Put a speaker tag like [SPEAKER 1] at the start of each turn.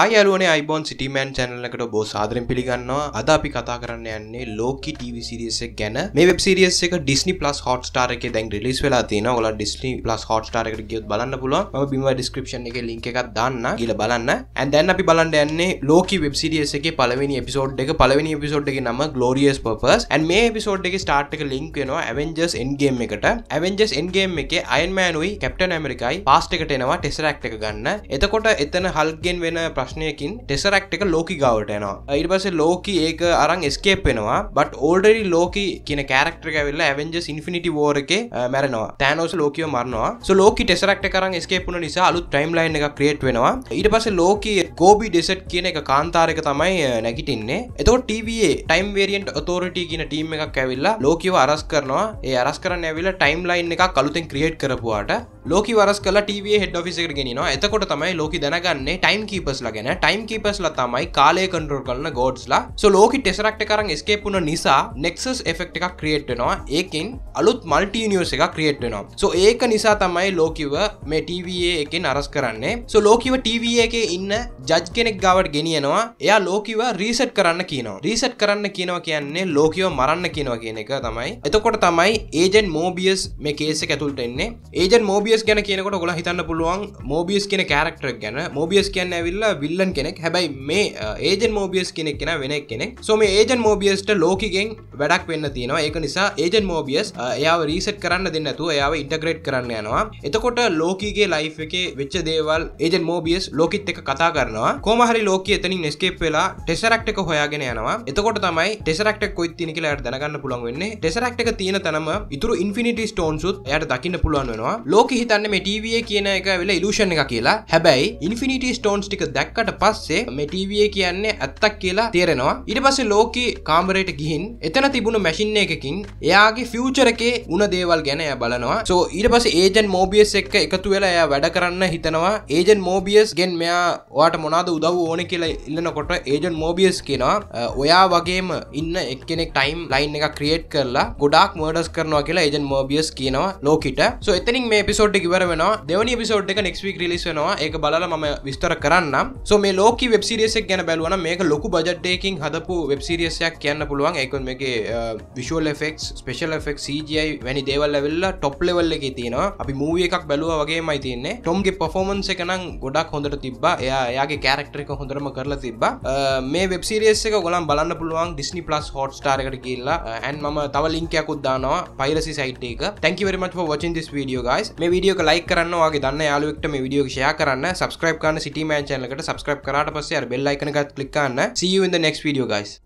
[SPEAKER 1] යලුවන අයිබෝන් සිටිමන් චැනලකට බෝ සාදරෙන් පිළිගන්නවා අද අපි කතා කරන්න යන්නේ ලෝක ටව සිරියසක් ගැන මේ වෙබ සිරියස් එක ඩිස්නි පලස් හොට ටාර එක දැන් රිලිස් වෙලා තියෙන ඔල ඩිස්නි පලස් හොට ටාරකට ගියොත් බලන්න පුළුවන් ම බිම ඩිස්ක්‍රපෂන් එක ලින්ක එකක් දන්න කියල බලන්න ඇදැන් අපි බලන්න යන්නේ ලෝක වෙබ සිරියස් එක පලවෙනි එපිසෝඩ් එක පලවෙනි එපිසෝඩ් එක නම ගලෝරියස් පපස් ඇන් මේ එපිසෝඩ් එක ස්ටාර්ට් එක ලින්ක් වෙනවා ඇවෙන්ජස් එන්ගේම් එකට ඇවෙන්ජස් එන්ගේම් එක අයන්මෑනුයි කැප්ටන් ඇමරිකයි පාස්ට එකට එනවා ටෙසරක්් එක ගන්න එතකොට එතන හල්ගෙන් වෙන ප්‍රශ්නයකින් ටෙසරක්් එක ලෝකි ගවට යනවා අයිට පස ලෝක ඒක අරන් ස්කේප් වෙනවා බට ඕල්ඩරි ලෝක කියන කෑරක්ටර ඇවෙල්ලා ඇවෙන්ජ ඉන්ෆිනිටි ෝර එක මැරනවා තෑනෝස ලෝකෝ මරනවා ලෝක ටෙසරක්ට කරන් ස්කේප්න නිසා අලු ටයිම් ලයින් එක ක්‍රේට් වෙනවා ඊට පස ලෝක ගෝබි ඩෙසට් කියන එක කාන්තාරක තමයි නැගිටින්නේ එතෝ ටවේ ටයිම් වේරියන්ට තෝරට කියන ටීම එකක් ඇවිල්ලා ලෝකව අරස් කරනවා ඒ අරස් කරන්න ඇවිල ටයිම් ලයින් එක කළුතෙන් ක්‍රියට් කරපුවාට ලෝක වරස් කල ටව හෙඩ ෆිසිට ගෙනවා එතකොට තමයි ලෝක දැනගන්නේ ටයිම් කීපස්ල ගැන ටයිම් කීපස්ල තමයි කාලය කන්ටරල් කරන ගෝඩ්ස්ලා සො ලෝක ටෙසරක්ට කරන් ස්කේපුන නිසා නෙක්සස් එෆෙක්් එකක් ක්‍රියේට්නවා ඒකින් අලුත් මල්ටනිියස් එක ක්‍රියේට්නවා සො ඒක නිසා තමයි ලෝකිව මේ ටව එක අරස් කරන්නේ සො ලෝකිව ටව එක ඉන්න ජජ් කෙනෙක් ගවට ගෙනියනවා එයා ලෝකිව රීසට් කරන්න කියනවා රීසට් කරන්න කියනවා කියන්නේ ලෝකව මරන්න කියනවා කියන එක තමයි එතකොට තමයි ඒජන් මෝබියස් මේ කේස ඇතුල්ට එන්නේ ඒජන් මෝබිය මෝබියස් ගැන කියනකොට ගොල හිතන්න පුළුවන් මෝබියස් කියන කෑරක්ටරක් ගැන මෝබියස් කියන්න ඇවිල්ල විල්ලන් කෙනෙක් හැබයි මේ ඒජන් මෝබියස් කෙනෙක් කෙන වෙනක් කෙනෙක් සොම ඒජන් මෝබියස්ට ලෝකගෙන් වැඩක් වෙන්න තියෙනවා ඒක නිසා ඒජන් මෝබියස් එයාව රීසට් කරන්න දෙන්නතු එයාව ඉන්ටග්‍රේට් කරන්න යනවා එතකොට ලෝකගේ ලයි් එක වෙච්ච දේවල් ඒජන් මෝබියස් ලෝකිත් එක කතා කරනවා කෝමහරි ලෝක එතනින් නිස්කේප් වෙලා ටෙසරක්ටක හොයාගෙන යනවා එතකොට තමයි ටෙසරක්ටක් කොයි තිනි කියලා දැනගන්න පුළන් වෙන්නේ ටෙසරක්ටක තියෙන තනම ඉතුරු ඉන්ෆිනිටි ස්ටෝන්සුත් යට දකින්න පුළුවන් වෙනවා ලෝක හිතන්න මටිවිය කියන එක වෙලා ඉලූෂණ එක කියලා හැබැයි ඉන්ෆිනිට ස්ටෝන්ස් ටික දැක්කට පස්සේ මටිවිය කියන්නේ ඇත්තක් කියලා තේරෙනවා ඉට පස්සේ ලෝක කාම්බරයට ගිහින් එතන තිබුණු මැසිින්න එකකින් එයාගේ ෆියචරකේ උන දේවල් ගැන බලනවා සෝ ඊට පස ඒජන් මෝබියස් එක්ක එකතු වෙලා එය වැඩ කරන්න හිතනවා ඒජන් මෝබියස් ගෙන් මෙයා වාට මොනාද උදව් ඕන කියලා ඉල්ලනකොට ඒජන් මෝබියස් කියෙනවා ඔයා වගේම ඉන්න එක්කෙනෙක් ටයිම් ලයින් එක ක්‍රියට් කරලා ගොඩක් මඩස් කරනවා කියලා ඒජන් මෝබියස් කියනවා ලෝකට සො එතනින් මේ පිසෝඩ් එපිසෝඩ් ඉවර වෙන දෙවනි පිසෝඩ් එක නෙක්ස් වීක් රිලිස් වෙනවා ඒක බලලා මම විස්තර කරන්නම් සෝ මේ ලෝකී වෙබ් සීරියස් එක ගැන බැලුවනම් මේක ලොකු බජට් එකකින් හදපු වෙබ් සීරියස් එකක් කියන්න පුළුවන් ඒක මේකේ visual effects special effects CGI වැනි දේවල් ඇවිල්ලා টොප් ලෙවල් එකේ තියෙනවා අපි මූවී එකක් බැලුවා වගේමයි තියෙන්නේ ටොම්ගේ පර්ෆෝමන්ස් එක නම් ගොඩක් හොඳට තිබ්බා එයා එයාගේ කැරක්ටර් එක හොඳටම කරලා තිබ්බා මේ වෙබ් සීරියස් එක ගොලන් බලන්න පුළුවන් ඩිස්නි ප්ලස් හොට් ස්ටාර් එකට ගිහිල්ලා ඇන් මම තව ලින්ක් එකක් උද්දානවා පයිරසි සයිට් එක thank you very much for watching this video guys මේ වීඩියෝක ලයි කරන්න වගේ දන්න යාලුවෙක්ට මේ වීඩියෝ ෂයා කරන්න සබස්ක්‍රයිබ් කරන්න සිටි මෑන් channel එකට සබස්ක්‍රයිබ් කරාට පස්සේ අර බෙල් අයිකන එකත් ක්ලික් කරන්න see you in the next video guys